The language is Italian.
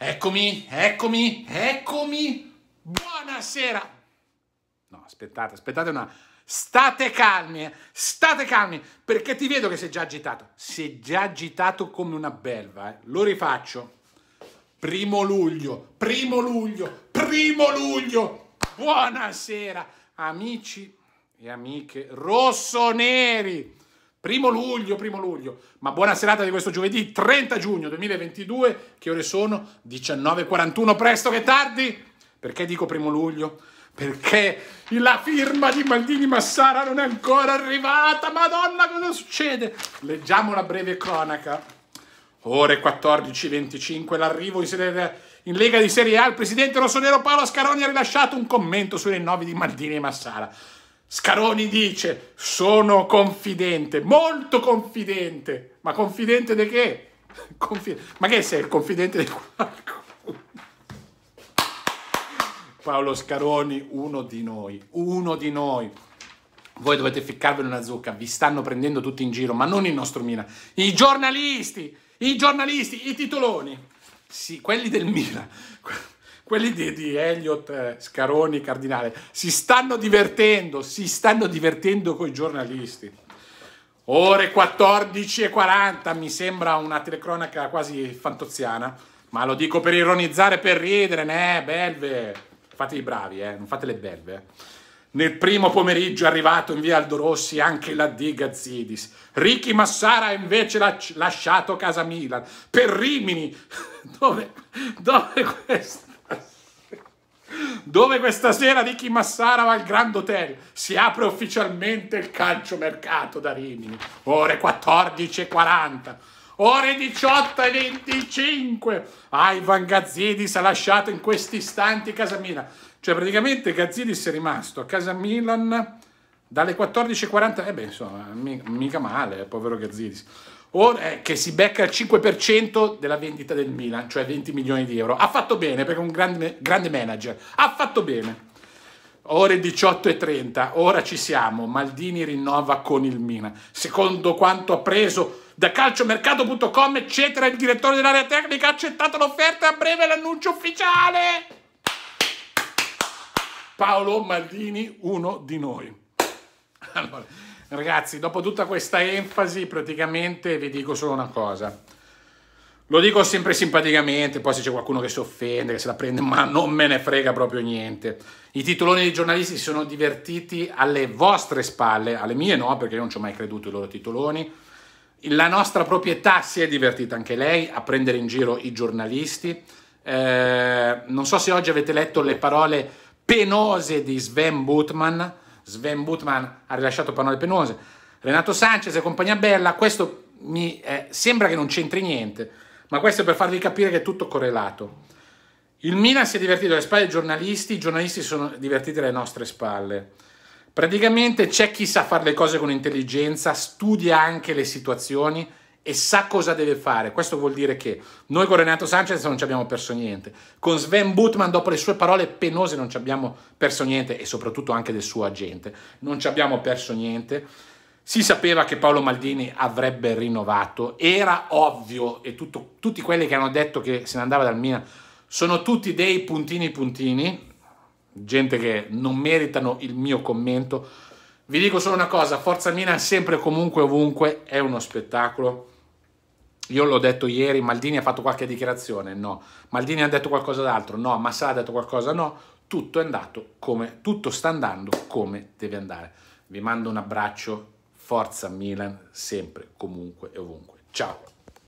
Eccomi, eccomi, eccomi. Buonasera. No, aspettate, aspettate una... State calmi, eh. state calmi, perché ti vedo che sei già agitato. Sei già agitato come una belva, eh. Lo rifaccio. Primo luglio, primo luglio, primo luglio. Buonasera, amici e amiche rossoneri. Primo luglio, primo luglio, ma buona serata di questo giovedì 30 giugno 2022, che ore sono? 19.41, presto che tardi! Perché dico primo luglio? Perché la firma di Maldini Massara non è ancora arrivata, madonna cosa succede? Leggiamo la breve cronaca. Ore 14.25, l'arrivo in sede... In Lega di Serie A il presidente rossonero Paolo Scaroni ha rilasciato un commento sui rinnovi di Maldini e Massara. Scaroni dice, sono confidente, molto confidente. Ma confidente di che? Confid ma che sei il confidente di qualcuno? Paolo Scaroni, uno di noi, uno di noi. Voi dovete ficcarvi una zucca, vi stanno prendendo tutti in giro, ma non il nostro Milan. I giornalisti, i giornalisti, i titoloni. Sì, quelli del Milan quelli di, di Elliot, eh, Scaroni, Cardinale, si stanno divertendo, si stanno divertendo con i giornalisti. Ore 14.40, mi sembra una telecronaca quasi fantoziana, ma lo dico per ironizzare, per ridere, ne, belve. Fate i bravi, eh, non fate le belve. Eh. Nel primo pomeriggio è arrivato in via Aldorossi anche la D. Gazzidis. Ricky Massara ha invece lasciato casa Milan per Rimini, dove, dove questo dove questa sera Ricky Massara va al Grand Hotel. Si apre ufficialmente il calciomercato da Rimini, ore 14.40. Ore 18.25. ah, Ivan Gazzidis ha lasciato in questi istanti casa Milan. Cioè praticamente Gazzidis è rimasto a casa Milan dalle 14.40. E eh beh, insomma, mica male, eh, povero Gazzidis o eh, che si becca il 5% della vendita del Milan, cioè 20 milioni di euro. Ha fatto bene perché è un grande, grande manager. Ha fatto bene. Ore 18.30, ora ci siamo. Maldini rinnova con il Milan. Secondo quanto ha preso da calciomercato.com, eccetera, il direttore dell'area tecnica ha accettato l'offerta a breve l'annuncio ufficiale. Paolo Maldini, uno di noi. Allora, Ragazzi, dopo tutta questa enfasi, praticamente vi dico solo una cosa. Lo dico sempre simpaticamente, poi se c'è qualcuno che si offende, che se la prende, ma non me ne frega proprio niente. I titoloni dei giornalisti si sono divertiti alle vostre spalle, alle mie no, perché io non ci ho mai creduto i loro titoloni. La nostra proprietà si è divertita anche lei a prendere in giro i giornalisti. Eh, non so se oggi avete letto le parole penose di Sven Butman, Sven Butman ha rilasciato parole penose, Renato Sanchez e compagnia bella, questo mi eh, sembra che non c'entri niente, ma questo è per farvi capire che è tutto correlato. Il Milan si è divertito alle spalle dei giornalisti, i giornalisti si sono divertiti alle nostre spalle. Praticamente c'è chi sa fare le cose con intelligenza, studia anche le situazioni e sa cosa deve fare. Questo vuol dire che noi con Renato Sanchez non ci abbiamo perso niente, con Sven Butman dopo le sue parole penose non ci abbiamo perso niente e soprattutto anche del suo agente, non ci abbiamo perso niente. Si sapeva che Paolo Maldini avrebbe rinnovato, era ovvio e tutto, tutti quelli che hanno detto che se ne andava dal Milan sono tutti dei puntini puntini, gente che non meritano il mio commento. Vi dico solo una cosa, Forza Milan sempre comunque ovunque è uno spettacolo io l'ho detto ieri, Maldini ha fatto qualche dichiarazione, no. Maldini ha detto qualcosa d'altro, no. Massara ha detto qualcosa, no. Tutto è andato come, tutto sta andando come deve andare. Vi mando un abbraccio, forza Milan, sempre, comunque e ovunque. Ciao!